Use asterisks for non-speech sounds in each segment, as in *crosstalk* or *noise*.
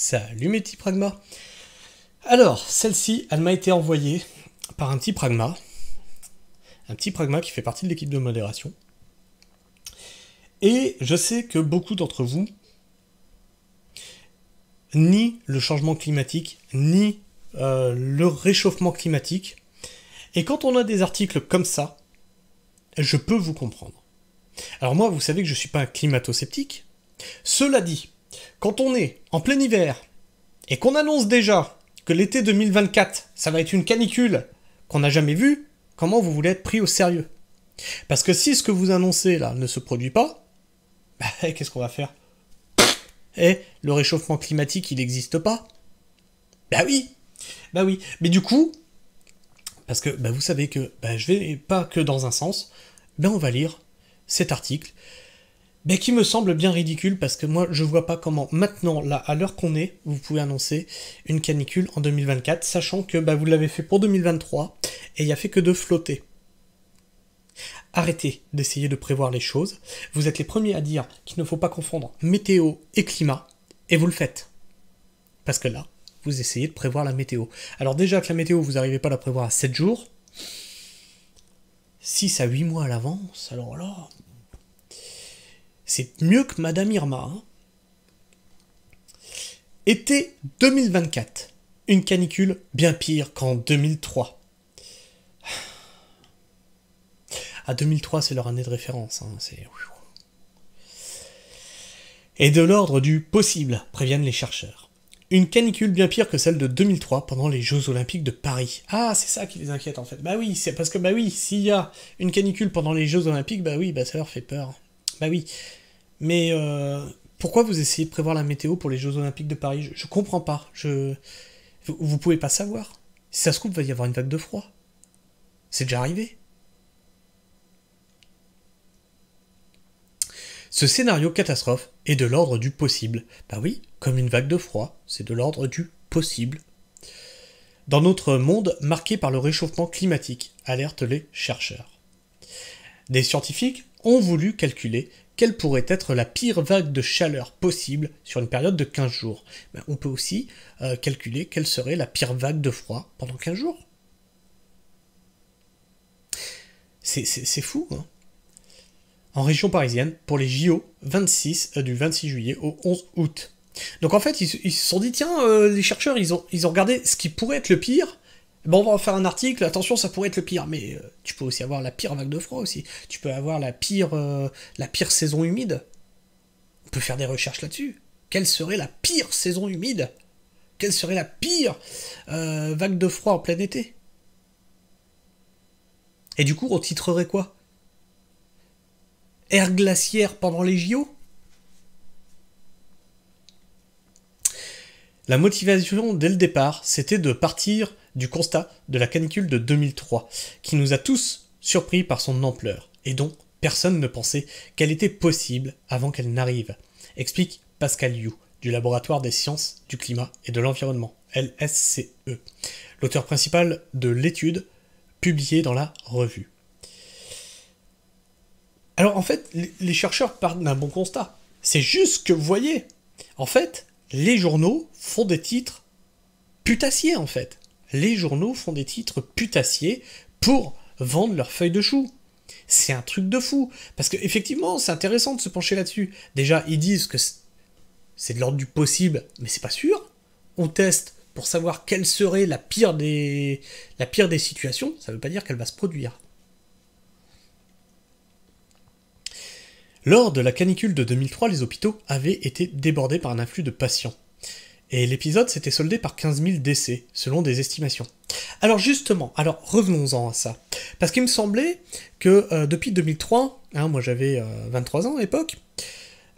Salut mes petits pragmas Alors, celle-ci, elle m'a été envoyée par un petit pragma. Un petit pragma qui fait partie de l'équipe de modération. Et je sais que beaucoup d'entre vous ni le changement climatique, ni euh, le réchauffement climatique. Et quand on a des articles comme ça, je peux vous comprendre. Alors moi, vous savez que je ne suis pas un climato-sceptique. Cela dit, quand on est en plein hiver et qu'on annonce déjà que l'été 2024, ça va être une canicule qu'on n'a jamais vue, comment vous voulez être pris au sérieux Parce que si ce que vous annoncez là ne se produit pas, bah, *laughs* qu'est-ce qu'on va faire Eh, le réchauffement climatique, il n'existe pas Bah oui Bah oui Mais du coup, parce que bah, vous savez que bah, je vais pas que dans un sens, ben on va lire cet article ben, qui me semble bien ridicule parce que moi je vois pas comment maintenant, là, à l'heure qu'on est, vous pouvez annoncer une canicule en 2024, sachant que ben, vous l'avez fait pour 2023 et il n'y a fait que de flotter. Arrêtez d'essayer de prévoir les choses. Vous êtes les premiers à dire qu'il ne faut pas confondre météo et climat, et vous le faites. Parce que là, vous essayez de prévoir la météo. Alors déjà que la météo, vous n'arrivez pas à la prévoir à 7 jours, 6 à 8 mois à l'avance, alors là, c'est mieux que Madame Irma. Hein. Été 2024, une canicule bien pire qu'en 2003. À 2003, c'est leur année de référence. Hein, Et de l'ordre du possible, préviennent les chercheurs. Une canicule bien pire que celle de 2003 pendant les Jeux Olympiques de Paris. Ah, c'est ça qui les inquiète en fait. Bah oui, c'est parce que bah oui, s'il y a une canicule pendant les Jeux Olympiques, bah oui, bah ça leur fait peur. Bah oui, mais euh, pourquoi vous essayez de prévoir la météo pour les Jeux Olympiques de Paris je, ne comprends pas. Je... Vous, pouvez pas savoir. Si ça se coupe, il va y avoir une vague de froid. C'est déjà arrivé. Ce scénario catastrophe est de l'ordre du possible. Bah oui, comme une vague de froid, c'est de l'ordre du possible. Dans notre monde marqué par le réchauffement climatique, alertent les chercheurs. Des scientifiques ont voulu calculer quelle pourrait être la pire vague de chaleur possible sur une période de 15 jours. Ben, on peut aussi euh, calculer quelle serait la pire vague de froid pendant 15 jours. C'est fou. Hein en région parisienne, pour les JO 26, euh, du 26 juillet au 11 août. Donc en fait, ils, se sont dit, tiens, euh, les chercheurs, ils ont, ils ont regardé ce qui pourrait être le pire, Bon, on va faire un article, attention, ça pourrait être le pire, mais euh, tu peux aussi avoir la pire vague de froid aussi. Tu peux avoir la pire, euh, la pire saison humide. On peut faire des recherches là-dessus. Quelle serait la pire saison humide Quelle serait la pire euh, vague de froid en plein été Et du coup, on titrerait quoi Air glaciaire pendant les JO La motivation dès le départ, c'était de partir du constat de la canicule de 2003, qui nous a tous surpris par son ampleur, et dont personne ne pensait qu'elle était possible avant qu'elle n'arrive, explique Pascal Yu, du laboratoire des sciences du climat et de l'environnement, LSCE, l'auteur principal de l'étude publiée dans la revue. Alors en fait, les chercheurs partent d'un bon constat. C'est juste que vous voyez, en fait, les journaux font des titres putassiers en fait. Les journaux font des titres putassiers pour vendre leurs feuilles de chou. C'est un truc de fou. Parce que effectivement, c'est intéressant de se pencher là-dessus. Déjà, ils disent que c'est de l'ordre du possible, mais c'est pas sûr. On teste pour savoir quelle serait la pire des, la pire des situations. Ça veut pas dire qu'elle va se produire. Lors de la canicule de 2003, les hôpitaux avaient été débordés par un afflux de patients. Et l'épisode s'était soldé par 15 000 décès, selon des estimations. Alors justement, alors revenons-en à ça. Parce qu'il me semblait que euh, depuis 2003, hein, moi j'avais 23 euh, ans à l'époque,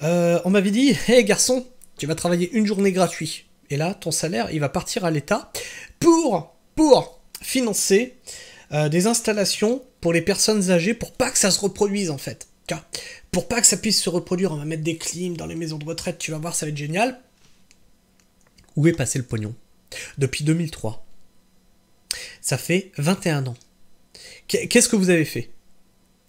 euh, on m'avait dit Hé hey, garçon, tu vas travailler une journée gratuite. Et là, ton salaire, il va partir à l'État pour, pour financer des installations pour les personnes âgées pour pas que ça se reproduise en fait. Pour pas que ça puisse se reproduire, on va mettre des clims dans les maisons de retraite, tu vas voir, ça va être génial. Où est passé le pognon Depuis 2003. Ça fait 21 ans. Qu'est-ce que vous avez fait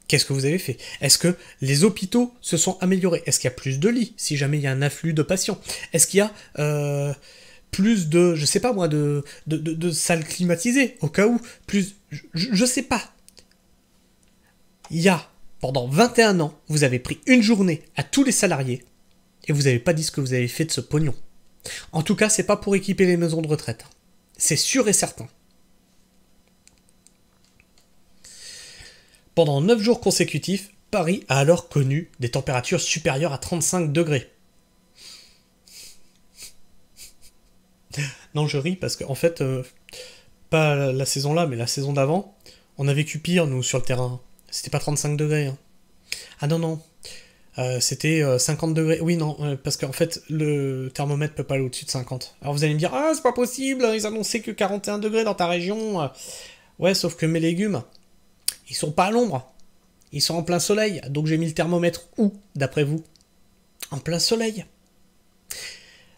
Qu'est-ce que vous avez fait Est-ce que les hôpitaux se sont améliorés Est-ce qu'il y a plus de lits si jamais il y a un afflux de patients Est-ce qu'il y a euh, plus de, je sais pas moi, de, de, salles climatisées au cas où Plus, je, je sais pas. Il y a pendant 21 ans, vous avez pris une journée à tous les salariés et vous n'avez pas dit ce que vous avez fait de ce pognon. En tout cas, c'est pas pour équiper les maisons de retraite. C'est sûr et certain. Pendant 9 jours consécutifs, Paris a alors connu des températures supérieures à 35 degrés. Non, je ris parce qu'en en fait, euh, pas la saison là, mais la saison d'avant, on a vécu pire, nous, sur le terrain. C'était pas 35 degrés. Hein. Ah non, non. Euh, c'était 50 euh, degrés. Oui, non, euh, parce qu'en fait, le thermomètre peut pas aller au-dessus de 50. Alors vous allez me dire, ah, c'est pas possible, ils annonçaient que 41 degrés dans ta région. Ouais, sauf que mes légumes, ils sont pas à l'ombre. Ils sont en plein soleil. Donc j'ai mis le thermomètre où, d'après vous En plein soleil.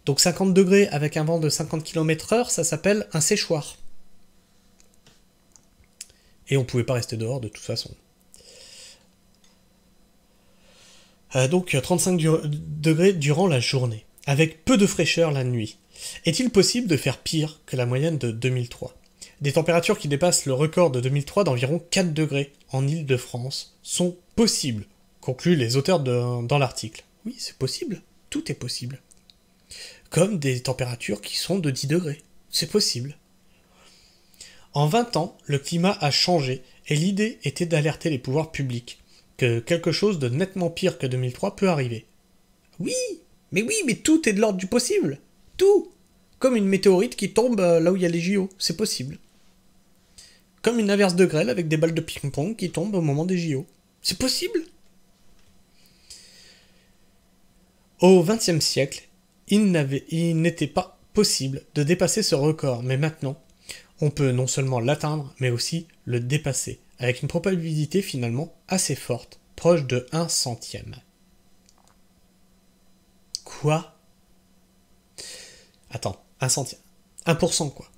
Donc 50 degrés avec un vent de 50 km/h, ça s'appelle un séchoir. Et on pouvait pas rester dehors de toute façon. Euh, donc 35 euh, degrés durant la journée, avec peu de fraîcheur la nuit. Est-il possible de faire pire que la moyenne de 2003 Des températures qui dépassent le record de 2003 d'environ 4 degrés en Île-de-France sont possibles, concluent les auteurs dans l'article. Oui, c'est possible, tout est possible. Comme des températures qui sont de 10 degrés, c'est possible. En 20 ans, le climat a changé et l'idée était d'alerter les pouvoirs publics que quelque chose de nettement pire que 2003 peut arriver. Oui, mais oui, mais tout est de l'ordre du possible. Tout. Comme une météorite qui tombe euh, là où il y a les JO, c'est possible. Comme une averse de grêle avec des balles de ping-pong qui tombent au moment des JO. C'est possible. Au XXe siècle, il n'était pas possible de dépasser ce record, mais maintenant, on peut non seulement l'atteindre, mais aussi le dépasser, avec une probabilité finalement assez forte, proche de 1 centième. Quoi Attends, 1 centième. 1% quoi.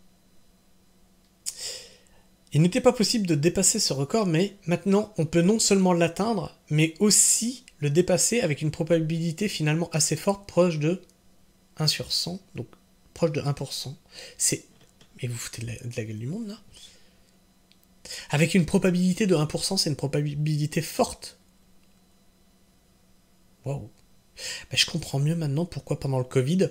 Il n'était pas possible de dépasser ce record, mais maintenant on peut non seulement l'atteindre, mais aussi le dépasser avec une probabilité finalement assez forte, proche de 1 sur 100, donc proche de 1%. C'est... Mais vous foutez de la gueule du monde là avec une probabilité de 1%, c'est une probabilité forte. Waouh. Ben, je comprends mieux maintenant pourquoi pendant le Covid,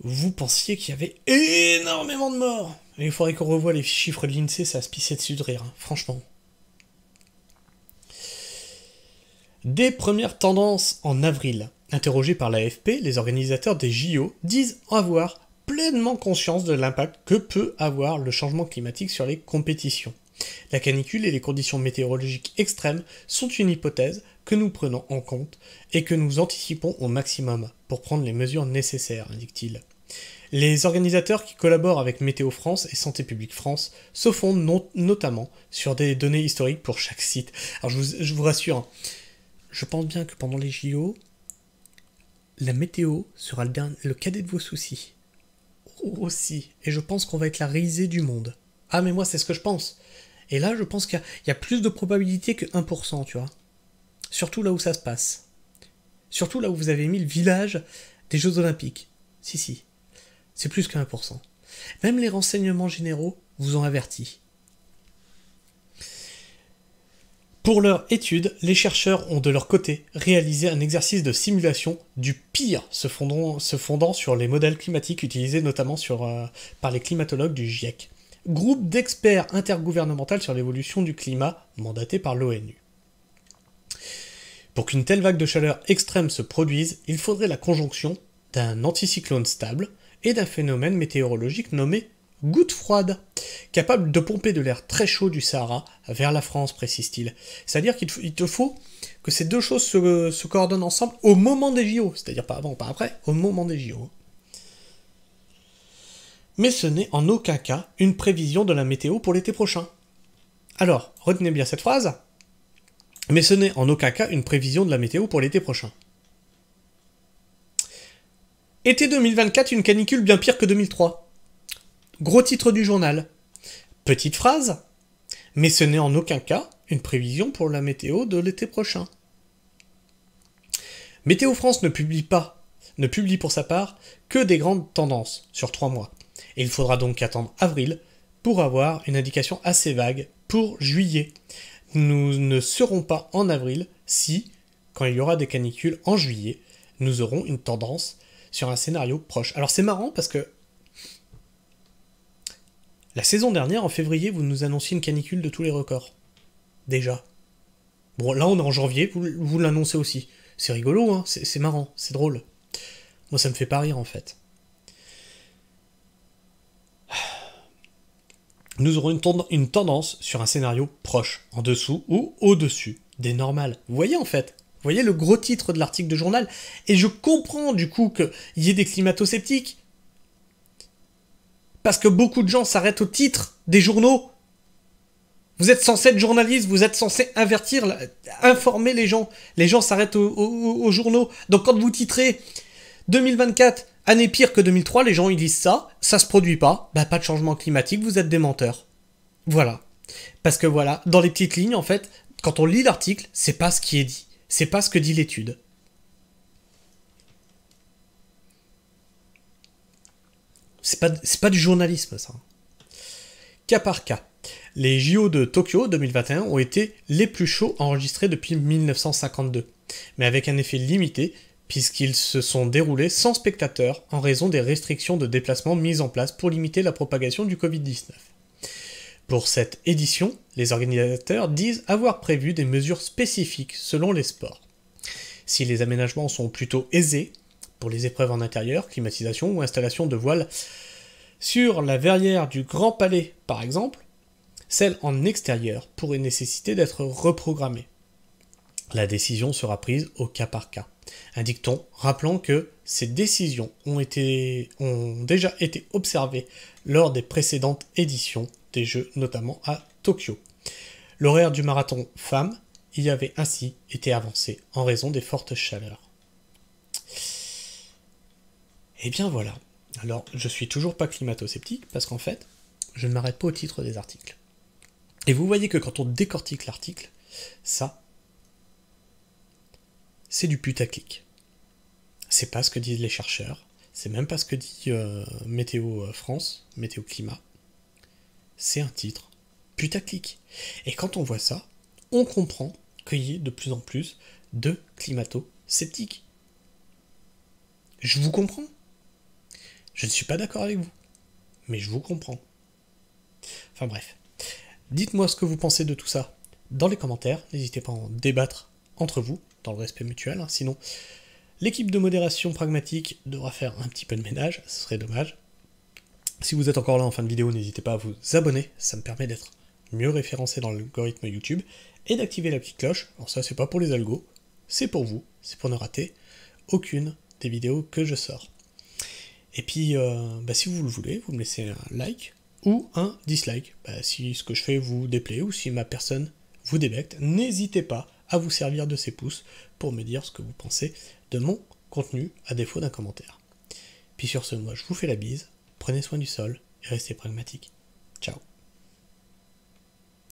vous pensiez qu'il y avait énormément de morts. il faudrait qu'on revoie les chiffres de l'INSEE, ça se pissait dessus de rire, hein, franchement. Des premières tendances en avril. Interrogés par l'AFP, les organisateurs des JO disent avoir pleinement conscience de l'impact que peut avoir le changement climatique sur les compétitions. La canicule et les conditions météorologiques extrêmes sont une hypothèse que nous prenons en compte et que nous anticipons au maximum pour prendre les mesures nécessaires, indique-t-il. Les organisateurs qui collaborent avec Météo France et Santé publique France se fondent notamment sur des données historiques pour chaque site. Alors je vous, rassure, je pense bien que pendant les JO, la météo sera le cadet de vos soucis aussi, et je pense qu'on va être la risée du monde. Ah mais moi c'est ce que je pense. Et là je pense qu'il y, a plus de probabilité que 1%, tu vois. Surtout là où ça se passe. Surtout là où vous avez mis le village des Jeux Olympiques. Si si, c'est plus que 1%. Même les renseignements généraux vous ont averti. Pour leur étude, les chercheurs ont de leur côté réalisé un exercice de simulation du pire se fondant, sur les modèles climatiques utilisés notamment euh, par les climatologues du GIEC, groupe d'experts intergouvernemental sur l'évolution du climat mandaté par l'ONU. Pour qu'une telle vague de chaleur extrême se produise, il faudrait la conjonction d'un anticyclone stable et d'un phénomène météorologique nommé goutte froide, capable de pomper de l'air très chaud du Sahara vers la France, précise-t-il. C'est-à-dire qu'il te faut que ces deux choses se, coordonnent ensemble au moment des JO, c'est-à-dire pas avant, pas après, au moment des JO. Mais ce n'est en aucun cas une prévision de la météo pour l'été prochain. Alors, retenez bien cette phrase, mais ce n'est en aucun cas une prévision de la météo pour l'été prochain. Été 2024, une canicule bien pire que 2003. Gros titre du journal. Petite phrase. Mais ce n'est en aucun cas une prévision pour la météo de l'été prochain. Météo France ne publie pas, ne publie pour sa part que des grandes tendances sur trois mois. Et il faudra donc attendre avril pour avoir une indication assez vague pour juillet. Nous ne serons pas en avril si, quand il y aura des canicules en juillet, nous aurons une tendance sur un scénario proche. Alors c'est marrant parce que la saison dernière, en février, vous nous annonciez une canicule de tous les records. Déjà. Bon, là, on est en janvier, vous, l'annoncez aussi. C'est rigolo, hein c'est marrant, c'est drôle. Moi, ça me fait pas rire, en fait. Nous aurons une, une tendance sur un scénario proche, en dessous ou au-dessus des normales. Vous voyez, en fait, vous voyez le gros titre de l'article de journal Et je comprends du coup qu'il y ait des climato-sceptiques parce que beaucoup de gens s'arrêtent au titre des journaux. Vous êtes censé être journaliste, vous êtes censé invertir, informer les gens. Les gens s'arrêtent aux, journaux. Donc quand vous titrez 2024, année pire que 2003, les gens ils lisent ça, ça se produit pas, bah, pas de changement climatique, vous êtes des menteurs. Voilà. Parce que voilà, dans les petites lignes en fait, quand on lit l'article, c'est pas ce qui est dit, c'est pas ce que dit l'étude. C'est pas, du journalisme, ça. Cas par cas. Les JO de Tokyo 2021 ont été les plus chauds enregistrés depuis 1952, mais avec un effet limité puisqu'ils se sont déroulés sans spectateurs en raison des restrictions de déplacement mises en place pour limiter la propagation du Covid-19. Pour cette édition, les organisateurs disent avoir prévu des mesures spécifiques selon les sports. Si les aménagements sont plutôt aisés, pour les épreuves en intérieur, climatisation ou installation de voiles sur la verrière du Grand Palais par exemple, celle en extérieur pourrait nécessiter d'être reprogrammée. La décision sera prise au cas par cas, Un dicton rappelant que ces décisions ont, été, ont déjà été observées lors des précédentes éditions des Jeux, notamment à Tokyo. L'horaire du marathon femmes y avait ainsi été avancé en raison des fortes chaleurs. Et eh bien voilà. Alors, je suis toujours pas climato-sceptique parce qu'en fait, je ne m'arrête pas au titre des articles. Et vous voyez que quand on décortique l'article, ça, c'est du putaclic. C'est pas ce que disent les chercheurs, c'est même pas ce que dit euh, Météo euh, France, Météo Climat. C'est un titre putaclic. Et quand on voit ça, on comprend qu'il y ait de plus en plus de climato-sceptiques. Je vous comprends. Je ne suis pas d'accord avec vous, mais je vous comprends. Enfin bref. Dites-moi ce que vous pensez de tout ça dans les commentaires, n'hésitez pas à en débattre entre vous, dans le respect mutuel, hein. sinon l'équipe de modération pragmatique devra faire un petit peu de ménage, ce serait dommage. Si vous êtes encore là en fin de vidéo, n'hésitez pas à vous abonner, ça me permet d'être mieux référencé dans l'algorithme YouTube, et d'activer la petite cloche, alors ça c'est pas pour les algos, c'est pour vous, c'est pour ne rater aucune des vidéos que je sors. Et puis, euh, bah, si vous le voulez, vous me laissez un like ou un dislike. Bah, si ce que je fais vous déplaît ou si ma personne vous débecte, n'hésitez pas à vous servir de ces pouces pour me dire ce que vous pensez de mon contenu à défaut d'un commentaire. Puis sur ce, moi je vous fais la bise, prenez soin du sol et restez pragmatique. Ciao